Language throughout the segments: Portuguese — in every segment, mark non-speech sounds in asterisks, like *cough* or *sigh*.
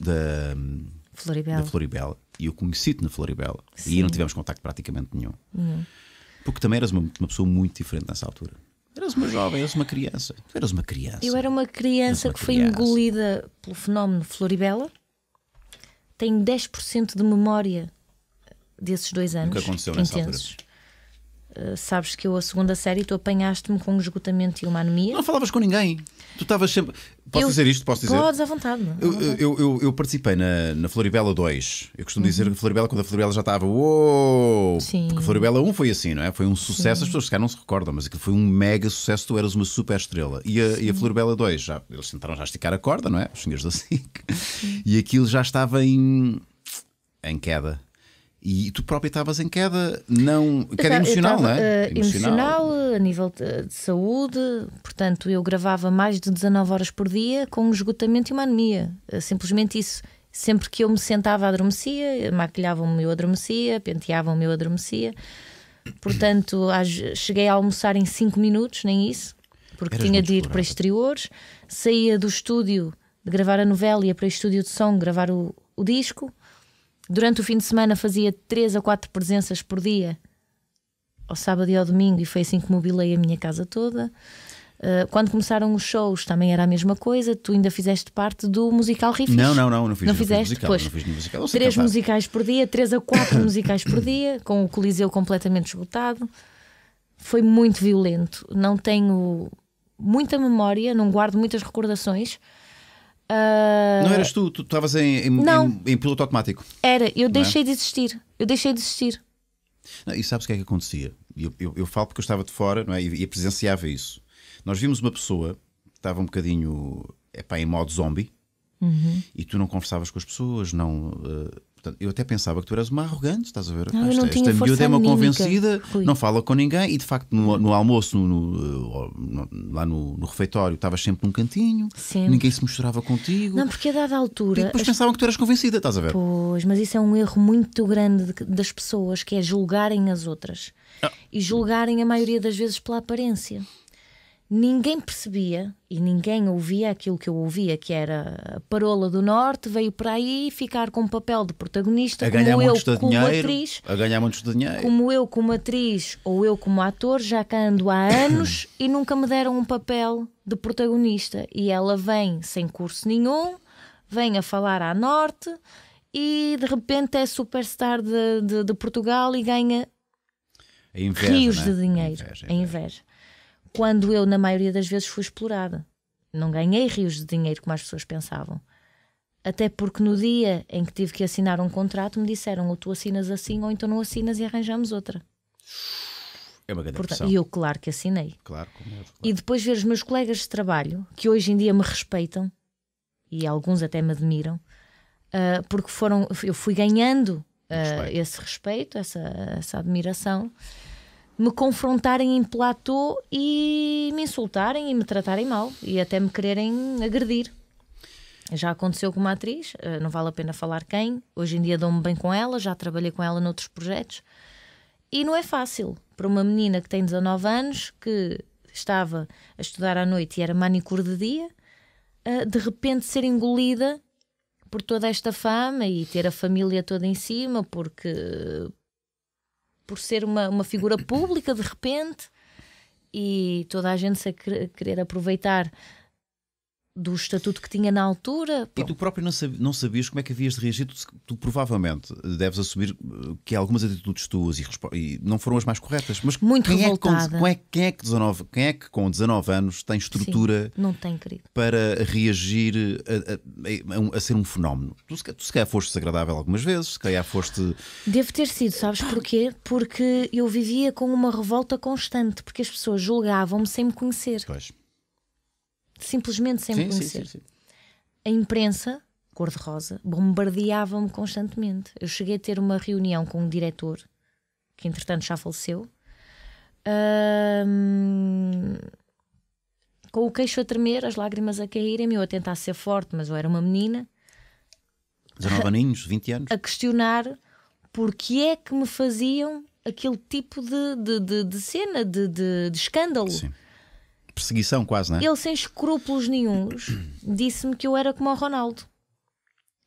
da, Floribela. da Floribela. E eu conheci-te na Floribela. Sim. E aí não tivemos contacto praticamente nenhum. Uhum. Porque também eras uma, uma, pessoa muito diferente nessa altura. Eras uma jovem, eras uma criança. Tu eras uma criança. Eu era uma criança, uma que criança. foi engolida pelo fenómeno Floribela. Tenho 10% de memória desses dois anos. O que aconteceu intensos. altura? Eh, sabes que eu, a segunda série, tu apanhaste-me com um esgotamento e uma anemia. Não falavas com ninguém. Tu estavas sempre. Posso eu... dizer isto? Posso dizer? Podes, à vontade. É? Eu, eu, eu, eu, participei na, na Floribela 2. Eu costumo uhum. dizer que Floribela, quando a Floribela já estava. Uou! Sim. Porque Floribela 1 foi assim, não é? Foi um sucesso, Sim. as pessoas se calhar não se recordam, mas aquilo foi um mega sucesso, tu eras uma super estrela. E a, e a Floribela 2, já, eles tentaram já esticar a corda, não é? Os senhores da SIC. E aquilo já estava em. em queda. E tu própria estavas em queda, não, queda emocional, tava, não é? Uh, emocional. a nível de, de, saúde, portanto, eu gravava mais de 19 horas por dia com um esgotamento e uma anemia. Eh, simplesmente isso. Sempre que eu me sentava, adormecia, eh, maquilhavam-me, eu adormecia, penteavam-me, eu adormecia. Portanto, cheguei a almoçar em 5 minutos, nem isso, porque Eras tinha de ir para exteriores. Saía do estúdio de gravar a novela, ia para o estúdio de som gravar o, o disco Durante o fim de semana fazia três a quatro presenças por dia, ao sábado e ao domingo, e foi assim que mobilei a minha casa toda. Uh, quando começaram os shows também era a mesma coisa. Tu ainda fizeste parte do musical Riffs? Não, não, não, não fiz. Não fizeste? Musical, pois, não fiz musical, três musicais por dia, três a quatro *coughs* musicais por dia, com o Coliseu completamente esgotado. Foi muito violento. Não tenho muita memória, não guardo muitas recordações. Uh... Não eras tu, tu estavas em, em, em, em, piloto automático. Era, eu é? deixei é? de existir. Eu deixei de existir. Não, e sabes o que é que acontecia? Eu, eu, eu, falo porque eu estava de fora não é? e, e presenciava isso. Nós vimos uma pessoa que estava um bocadinho epá, em modo zombie uhum. e tu não conversavas com as pessoas, não. Uh, Portanto, eu até pensava que tu eras uma arrogante, estás a ver? Não, ah, esta, esta miúda é uma anímica, convencida, Rui. não fala com ninguém, e de facto, no, no almoço, no, no, lá no, refeitório, estavas sempre num cantinho, sempre. ninguém se misturava contigo. Não, porque a dada altura. E tipo, depois as... pensavam que tu eras convencida, estás a ver? Pois, mas isso é um erro muito grande das pessoas, que é julgarem as outras ah. e julgarem a maioria das vezes pela aparência ninguém percebia e ninguém ouvia aquilo que eu ouvia, que era a parola do Norte veio para aí ficar com o papel de protagonista, a ganhar como eu de como dinheiro, atriz, a ganhar muitos de dinheiro. Como eu como atriz ou eu como ator, já cá ando há *coughs* anos e nunca me deram um papel de protagonista. E ela vem sem curso nenhum, vem a falar à Norte e de repente é superstar de, de, de Portugal e ganha inveja, rios é? de dinheiro. A inveja. A é inveja quando eu, na maioria das vezes, fui explorada. Não ganhei rios de dinheiro como as pessoas pensavam. Até porque no dia em que tive que assinar um contrato, me disseram ou tu assinas assim ou então não assinas e arranjamos outra. É uma grande Portanto, E eu, claro que assinei. Claro, como é, claro. E depois ver os meus colegas de trabalho, que hoje em dia me respeitam e alguns até me admiram, uh, porque foram, eu fui ganhando uh, respeito. esse respeito, essa, essa admiração me confrontarem em platô e me insultarem e me tratarem mal e até me quererem agredir. Já aconteceu com uma atriz, eh, não vale a pena falar quem, hoje em dia dou-me bem com ela, já trabalhei com ela noutros projetos. E não é fácil para uma menina que tem 19 anos, que estava a estudar à noite e era manicure de dia, eh, de repente ser engolida por toda esta fama e ter a família toda em cima, porque por ser uma, uma figura pública de repente e toda a gente se a querer aproveitar do estatuto que tinha na altura. Pronto. E tu próprio não, sabias, não sabias como é que havias de reagir. Tu, tu, provavelmente deves assumir eh, que algumas atitudes tuas e, e não foram as mais corretas. Mas Muito quem revoltada. É que, com, quem, é, quem, é que 19, quem é que com 19 anos tem estrutura Sim, não tem, querido. para reagir a, a, a, ser um fenómeno? Tu, tu se calhar foste desagradável algumas vezes, se calhar foste. Deve ter sido, sabes porquê? Porque eu vivia com uma revolta constante, porque as pessoas julgavam-me sem me conhecer. Pois simplesmente sem sim, me conhecer. Sim, sim, a imprensa, cor-de-rosa, bombardeava-me constantemente. Eu cheguei a ter uma reunião com um diretor, que entretanto já faleceu, com o queixo a tremer, as lágrimas a caírem-me, eu a tentar ser forte, mas eu era uma menina. 19 *laughs* aninhos, 20 anos. A questionar porque é que me faziam aquele tipo de, de, de, de cena, de, de, de escândalo. Sim perseguição quase, não é? Ele, sem escrúpulos nenhums, disse-me que eu era como o Ronaldo,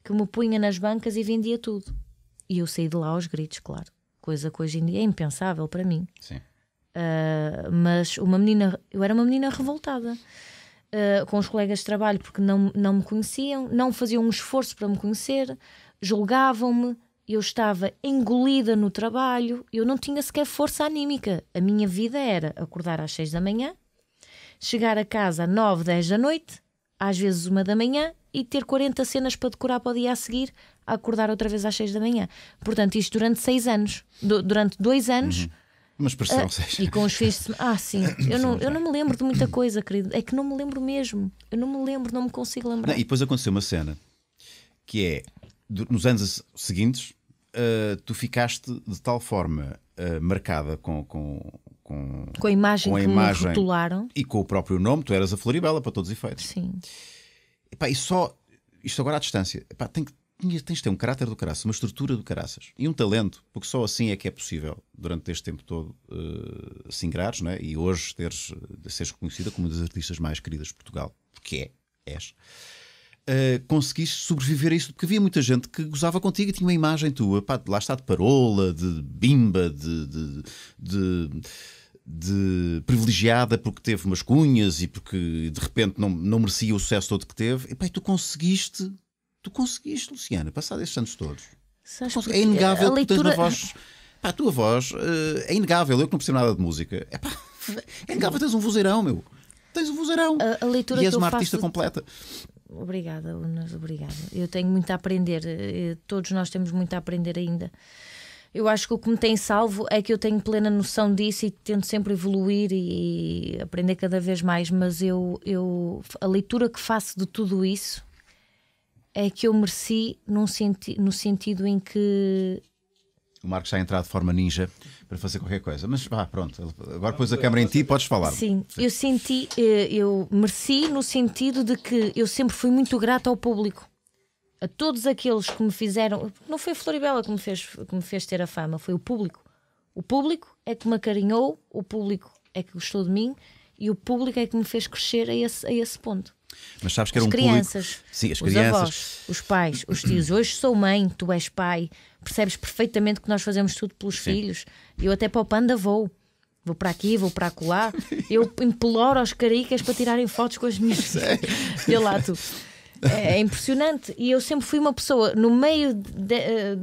que me punha nas bancas e vendia tudo. E eu saí de lá aos gritos, claro. Coisa que hoje em dia é impensável para mim. Sim. Uh, mas uma menina, eu era uma menina revoltada. Uh, com os colegas de trabalho porque não, não me conheciam, não faziam um esforço para me conhecer, julgavam-me, eu estava engolida no trabalho, eu não tinha sequer força anímica. A minha vida era acordar às seis da manhã, chegar a casa 9, 10 da noite, às vezes uma da manhã, e ter 40 cenas para decorar para o dia a seguir, a acordar outra vez às 6 da manhã. Portanto, isto durante 6 anos, do, durante 2 anos. Uhum. Uma expressão, ah, seis. E com os filhos de... Ah, *coughs* sim. Eu não, eu não me lembro de muita coisa, querido. É que não me lembro mesmo. Eu não me lembro, não me consigo lembrar. Não, e depois aconteceu uma cena que é nos anos seguintes, uh, tu ficaste de tal forma uh, marcada com, com com, com a imagem com a que imagem rotularam. E com o próprio nome, tu eras a Floribela, para todos os efeitos. Sim. e só, isto agora à distância, tem que, tens de ter um caráter do caraças, uma estrutura do caraças e um talento, porque só assim é que é possível, durante este tempo todo, uh, eh, singrares né? e hoje teres, eh, seres reconhecida como uma das artistas mais queridas de Portugal, porque é, és. Uh, conseguiste sobreviver a isso, porque havia muita gente que gozava contigo e tinha uma imagem tua, pá, lá está de parola, de bimba, de, de, de de privilegiada porque teve umas cunhas e porque de repente não, não merecia o sucesso todo que teve. E pai, tu conseguiste, tu conseguiste, Luciana, passar estes anos todos. É inegável a leitura... que tens voz. Pá, a tua voz uh, é inegável. Eu que não percebo nada de música. É, pá, *laughs* é inegável, tens um vozeirão, meu. Tens um vozeirão. A, a leitura e és uma artista completa. Obrigada, Lunas, obrigada. Eu tenho muito a aprender. Eh, todos nós temos muito a aprender ainda. Eu acho que o que me tem salvo é que eu tenho plena noção disso e tento sempre evoluir e, e aprender cada vez mais, mas eu, eu a leitura que faço de tudo isso é que eu mereci num senti no sentido em que o Marcos está a entrar de forma ninja para fazer qualquer coisa. Mas vá, ah, pronto, agora pôs a câmera em ti e podes falar. Sim, Sim, eu senti, eh, eu mereci no sentido de que eu sempre fui muito grata ao público a todos aqueles que me fizeram. Não foi a Floribela que me, fez, que me fez ter a fama, foi o público. O público é que me acarinhou, o público é que gostou de mim e o público é que me fez crescer a esse, a esse ponto. Mas sabes que as era um crianças, público... Sim, as crianças, os avós, os pais, os tios. Hoje sou mãe, tu és pai, percebes perfeitamente que nós fazemos tudo pelos Sim. filhos. Eu até para o panda vou. Vou para aqui, vou para acolá. Eu imploro aos caricas para tirarem fotos com as minhas. Vê lá tu. É, é, impressionante. E eu sempre fui uma pessoa, no meio de, eh,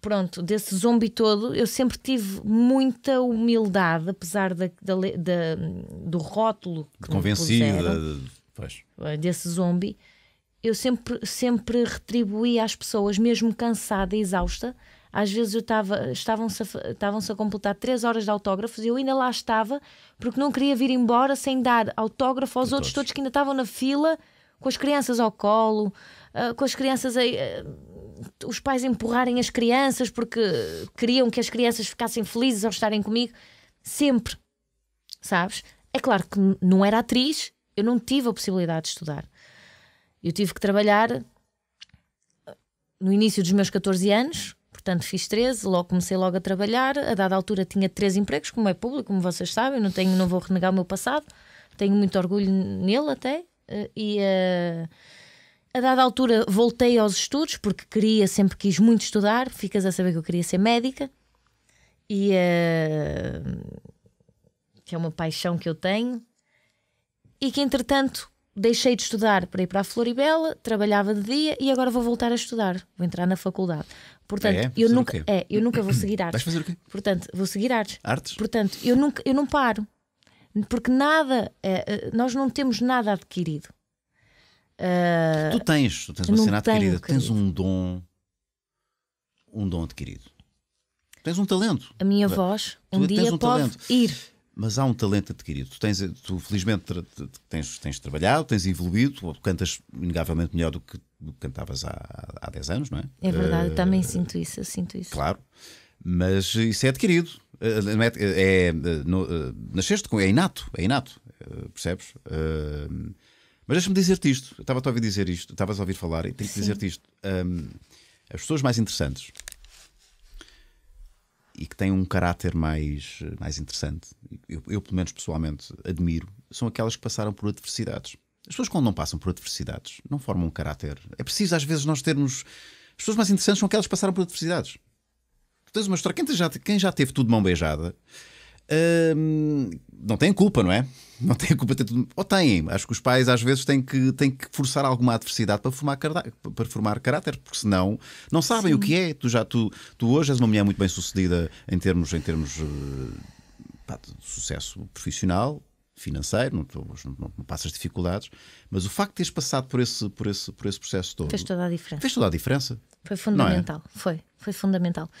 pronto, desse zombi todo, eu sempre tive muita humildade, apesar da, da, da do rótulo que convencida puseram, eh, desse zombi. Eu sempre, sempre retribuí às pessoas, mesmo cansada e exausta. Às vezes eu estava, estavam-se a, estavam a completar três horas de autógrafos e eu ainda lá estava porque não queria vir embora sem dar autógrafo aos outros todos que ainda estavam na fila com as crianças ao colo, ah, com as crianças aí, eh, os pais empurrarem as crianças porque queriam que as crianças ficassem felizes ao estarem comigo. Sempre. Sabes? É claro que não era atriz, eu não tive a possibilidade de estudar. Eu tive que trabalhar ah, no início dos meus 14 anos, portanto fiz 13, logo comecei logo a trabalhar. A dada altura tinha três empregos, como é público, como vocês sabem, não tenho, não vou renegar o meu passado, tenho muito orgulho nele até. Eh, e a. Eh, a dada altura voltei aos estudos porque queria, sempre quis muito estudar. Ficas a saber que eu queria ser médica e uh, que é uma paixão que eu tenho. E que entretanto deixei de estudar para ir para a Floribela, trabalhava de dia e agora vou voltar a estudar. Vou entrar na faculdade. Portanto, é, é? eu nunca, é, eu nunca vou seguir *coughs* artes. Vais fazer o quê? Portanto, vou seguir artes. Artes? Portanto, eu nunca, eu não paro. Porque nada, eh, eh, nós não temos nada adquirido. Eh, tu tens, tu tens uma cena adquirida, tenho, tens um dom, um dom adquirido. Tens um talento. A minha é- voz tu um é dia um pode talento. ir. Mas há um talento adquirido. Tu, tens, tu felizmente tens, tens trabalhado, tens evoluído, cantas inegavelmente melhor do que, cantavas há, há 10 anos, não é? É verdade, uh, também sinto isso, eu sinto isso. Claro, mas isso é adquirido. Eh, eh, é, é, no, nasceste com. É inato, é inato, percebes? Uh, mas deixa-me dizer-te isto. Estava-te a ouvir dizer isto, estavas a ouvir falar e tenho que dizer-te isto. Um, as pessoas mais interessantes e que têm um caráter mais, mais interessante, eu, eu, pelo menos pessoalmente admiro, são aquelas que passaram por adversidades. As pessoas, quando não passam por adversidades, não formam um caráter. É preciso, às vezes, nós termos. As pessoas mais interessantes são aquelas que passaram por adversidades. Tu tens uma história. Quem já, quem já teve tudo de mão beijada hum, não tem culpa, não é? Não tem culpa de ter tudo. Ou têm. Acho que os pais às vezes têm que, têm que forçar alguma adversidade para formar, caráter, para formar caráter, porque senão não sabem Sim. o que é. Tu, já, tu, tu hoje és uma mulher muito bem sucedida em termos, em termos eh, pá, de sucesso profissional, financeiro, não, não, não, passas dificuldades, mas o facto de teres passado por esse, por esse, por esse processo todo fez toda a diferença. Fez toda a diferença. Foi é? fundamental, é? foi, foi fundamental.